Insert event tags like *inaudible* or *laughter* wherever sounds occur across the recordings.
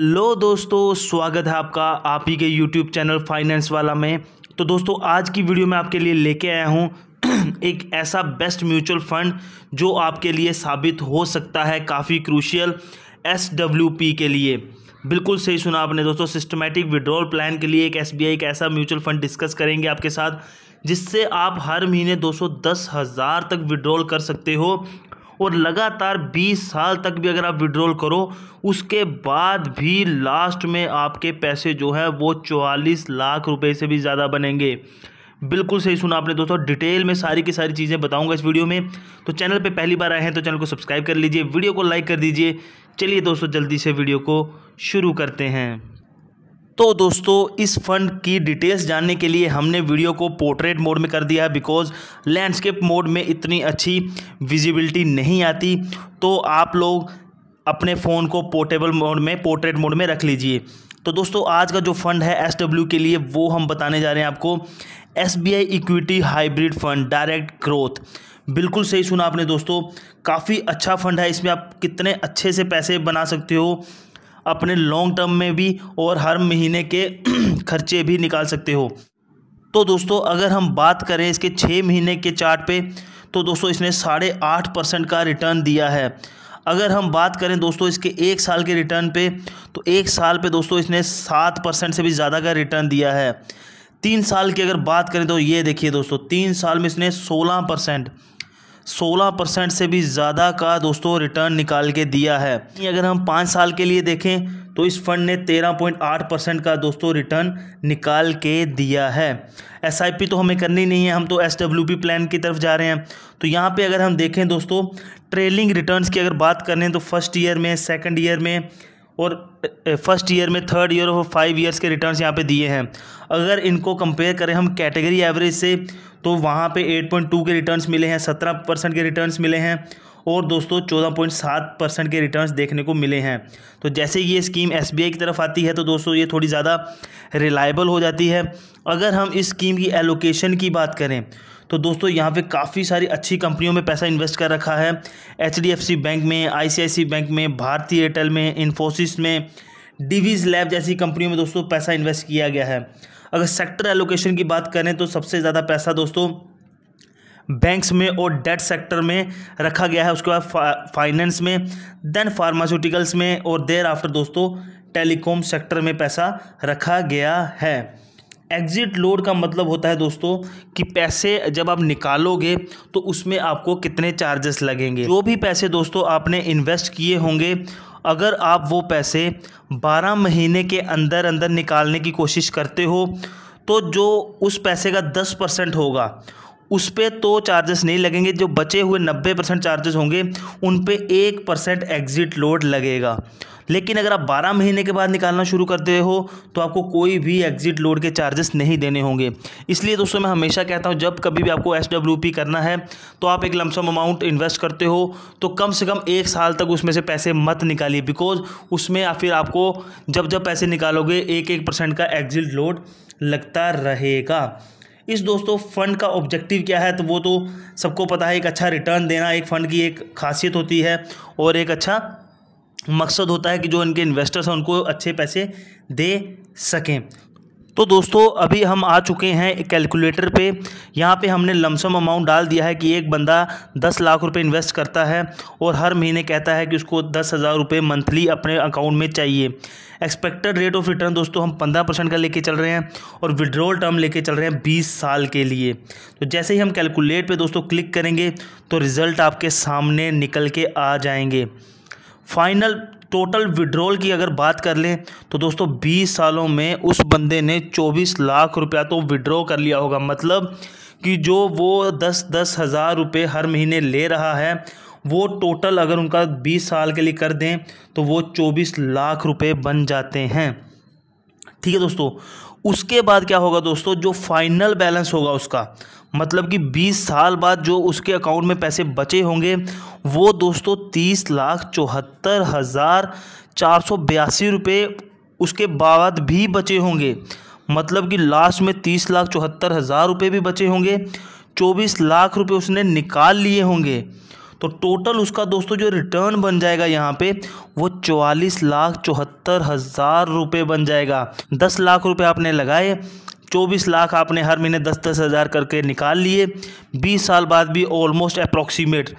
लो दोस्तों स्वागत है आपका आप ही के यूट्यूब चैनल फाइनेंस वाला में तो दोस्तों आज की वीडियो में आपके लिए लेके आया हूँ *clears throat* एक ऐसा बेस्ट म्यूचुअल फंड जो आपके लिए साबित हो सकता है काफ़ी क्रूशियल एस डब्ल्यू पी के लिए बिल्कुल सही सुना आपने दोस्तों सिस्टमेटिक विड्रॉल प्लान के लिए एक एस बी आई का ऐसा म्यूचुअल फंड डिस्कस करेंगे आपके साथ जिससे आप हर महीने दो सौ दस हज़ार तक विड्रॉल कर सकते हो और लगातार 20 साल तक भी अगर आप विड्रॉल करो उसके बाद भी लास्ट में आपके पैसे जो है वो चौवालीस लाख रुपए से भी ज़्यादा बनेंगे बिल्कुल सही सुना आपने दोस्तों डिटेल में सारी की सारी चीज़ें बताऊंगा इस वीडियो में तो चैनल पे पहली बार आए हैं तो चैनल को सब्सक्राइब कर लीजिए वीडियो को लाइक कर दीजिए चलिए दोस्तों जल्दी से वीडियो को शुरू करते हैं तो दोस्तों इस फंड की डिटेल्स जानने के लिए हमने वीडियो को पोर्ट्रेट मोड में कर दिया है बिकॉज लैंडस्केप मोड में इतनी अच्छी विजिबिलिटी नहीं आती तो आप लोग अपने फ़ोन को पोर्टेबल मोड में पोर्ट्रेट मोड में रख लीजिए तो दोस्तों आज का जो फंड है एस के लिए वो हम बताने जा रहे हैं आपको S B I equity hybrid fund direct growth बिल्कुल सही सुना आपने दोस्तों काफ़ी अच्छा फंड है इसमें आप कितने अच्छे से पैसे बना सकते हो अपने लॉन्ग टर्म में भी और हर महीने के *clears throat* खर्चे भी निकाल सकते हो तो दोस्तों अगर हम बात करें इसके छः महीने के चार्ट पे तो दोस्तों इसने साढ़े आठ परसेंट का रिटर्न दिया है अगर हम बात करें दोस्तों इसके एक साल के रिटर्न पे तो एक साल पे दोस्तों इसने सात परसेंट से भी ज़्यादा का रिटर्न दिया है तीन साल की अगर बात करें तो ये देखिए दोस्तों तीन साल में इसने सोलह परसेंट सोलह परसेंट से भी ज़्यादा का दोस्तों रिटर्न निकाल के दिया है अगर हम पाँच साल के लिए देखें तो इस फंड ने 13.8 परसेंट का दोस्तों रिटर्न निकाल के दिया है एस तो हमें करनी नहीं है हम तो एस प्लान की तरफ जा रहे हैं तो यहाँ पे अगर हम देखें दोस्तों ट्रेलिंग रिटर्न्स की अगर बात करें तो फर्स्ट ईयर में सेकंड ईयर में और फर्स्ट ईयर में थर्ड ईयर और फाइव ईयर्स के रिटर्न्स यहाँ पे दिए हैं अगर इनको कंपेयर करें हम कैटेगरी एवरेज से तो वहाँ पे 8.2 के रिटर्न्स मिले हैं 17 परसेंट के रिटर्न्स मिले हैं और दोस्तों 14.7 परसेंट के रिटर्न्स देखने को मिले हैं तो जैसे ये स्कीम एस की तरफ आती है तो दोस्तों ये थोड़ी ज़्यादा रिलायबल हो जाती है अगर हम इस स्कीम की एलोकेशन की बात करें तो दोस्तों यहाँ पे काफ़ी सारी अच्छी कंपनियों में पैसा इन्वेस्ट कर रखा है एच बैंक में आई बैंक में भारतीय एयरटेल में इन्फोसिस में डिवीज लैब जैसी कंपनियों में दोस्तों पैसा इन्वेस्ट किया गया है अगर सेक्टर एलोकेशन की बात करें तो सबसे ज़्यादा पैसा दोस्तों बैंक्स में और डेट सेक्टर में रखा गया है उसके बाद फा, फाइनेंस में देन फार्मास्यूटिकल्स में और देर आफ्टर दोस्तों टेलीकॉम सेक्टर में पैसा रखा गया है एग्ज़िट लोड का मतलब होता है दोस्तों कि पैसे जब आप निकालोगे तो उसमें आपको कितने चार्जेस लगेंगे जो भी पैसे दोस्तों आपने इन्वेस्ट किए होंगे अगर आप वो पैसे 12 महीने के अंदर अंदर निकालने की कोशिश करते हो तो जो उस पैसे का 10 परसेंट होगा उस पर तो चार्जेस नहीं लगेंगे जो बचे हुए 90 परसेंट चार्जेस होंगे उन पर एक परसेंट एग्ज़िट लोड लगेगा लेकिन अगर आप 12 महीने के बाद निकालना शुरू करते हो तो आपको कोई भी एग्जिट लोड के चार्जेस नहीं देने होंगे इसलिए दोस्तों मैं हमेशा कहता हूँ जब कभी भी आपको एस करना है तो आप एक लमसम अमाउंट इन्वेस्ट करते हो तो कम से कम एक साल तक उसमें से पैसे मत निकालिए बिकॉज उसमें या फिर आपको जब जब पैसे निकालोगे एक एक परसेंट का एग्जिट लोड लगता रहेगा इस दोस्तों फंड का ऑब्जेक्टिव क्या है तो वो तो सबको पता है एक अच्छा रिटर्न देना एक फ़ंड की एक खासियत होती है और एक अच्छा मकसद होता है कि जो इनके इन्वेस्टर्स हैं उनको अच्छे पैसे दे सकें तो दोस्तों अभी हम आ चुके हैं कैलकुलेटर पे यहाँ पे हमने लमसम अमाउंट डाल दिया है कि एक बंदा दस लाख रुपए इन्वेस्ट करता है और हर महीने कहता है कि उसको दस हज़ार रुपये मंथली अपने अकाउंट में चाहिए एक्सपेक्टेड रेट ऑफ रिटर्न दोस्तों हम पंद्रह परसेंट का लेके चल रहे हैं और विड्रोल टर्म लेके चल रहे हैं बीस साल के लिए तो जैसे ही हम कैलकुलेट पर दोस्तों क्लिक करेंगे तो रिज़ल्ट आपके सामने निकल के आ जाएंगे फाइनल टोटल विड्रॉल की अगर बात कर लें तो दोस्तों 20 सालों में उस बंदे ने 24 लाख रुपया तो विड्रॉ कर लिया होगा मतलब कि जो वो दस दस हज़ार रुपये हर महीने ले रहा है वो टोटल अगर उनका 20 साल के लिए कर दें तो वो 24 लाख रुपए बन जाते हैं ठीक है दोस्तों उसके बाद क्या होगा दोस्तों जो फाइनल बैलेंस होगा उसका मतलब कि 20 साल बाद जो उसके अकाउंट में पैसे बचे होंगे वो दोस्तों तीस लाख चौहत्तर हज़ार चार सौ बयासी रुपये उसके बाद भी बचे होंगे मतलब कि लास्ट में तीस लाख चौहत्तर हज़ार रुपये भी बचे होंगे चौबीस लाख रुपये उसने निकाल लिए होंगे तो टोटल उसका दोस्तों जो रिटर्न बन जाएगा यहाँ पे वो चौवालीस लाख चौहत्तर हज़ार रुपये बन जाएगा दस लाख रुपये आपने लगाए चौबीस लाख आपने हर महीने दस दस हज़ार करके निकाल लिए बीस साल बाद भी ऑलमोस्ट अप्रॉक्सीमेट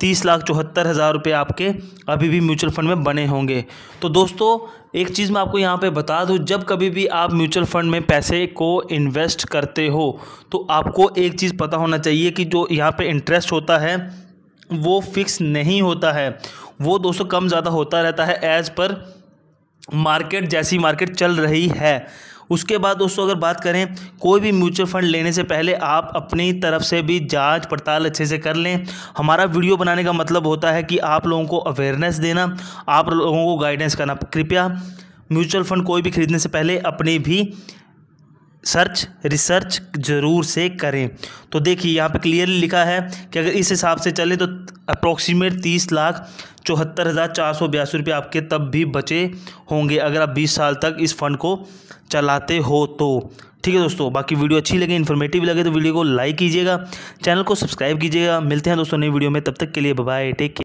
तीस लाख चौहत्तर हज़ार रुपये आपके अभी भी म्यूचुअल फंड में बने होंगे तो दोस्तों एक चीज़ मैं आपको यहाँ पे बता दूँ जब कभी भी आप म्यूचुअल फंड में पैसे को इन्वेस्ट करते हो तो आपको एक चीज़ पता होना चाहिए कि जो यहाँ पे इंटरेस्ट होता है वो फिक्स नहीं होता है वो दोस्तों कम ज़्यादा होता रहता है एज़ पर मार्केट जैसी मार्केट चल रही है उसके बाद दोस्तों अगर बात करें कोई भी म्यूचुअल फंड लेने से पहले आप अपनी तरफ से भी जांच पड़ताल अच्छे से कर लें हमारा वीडियो बनाने का मतलब होता है कि आप लोगों को अवेयरनेस देना आप लोगों को गाइडेंस करना कृपया म्यूचुअल फंड कोई भी खरीदने से पहले अपनी भी सर्च रिसर्च ज़रूर से करें तो देखिए यहाँ पे क्लियरली लिखा है कि अगर इस हिसाब से चले तो अप्रोक्सीमेट तीस लाख चौहत्तर हज़ार चार सौ बयासी रुपये आपके तब भी बचे होंगे अगर आप बीस साल तक इस फंड को चलाते हो तो ठीक है दोस्तों बाकी वीडियो अच्छी लगे इन्फॉर्मेटिव लगे तो वीडियो को लाइक कीजिएगा चैनल को सब्सक्राइब कीजिएगा मिलते हैं दोस्तों नई वीडियो में तब तक के लिए बाय टेक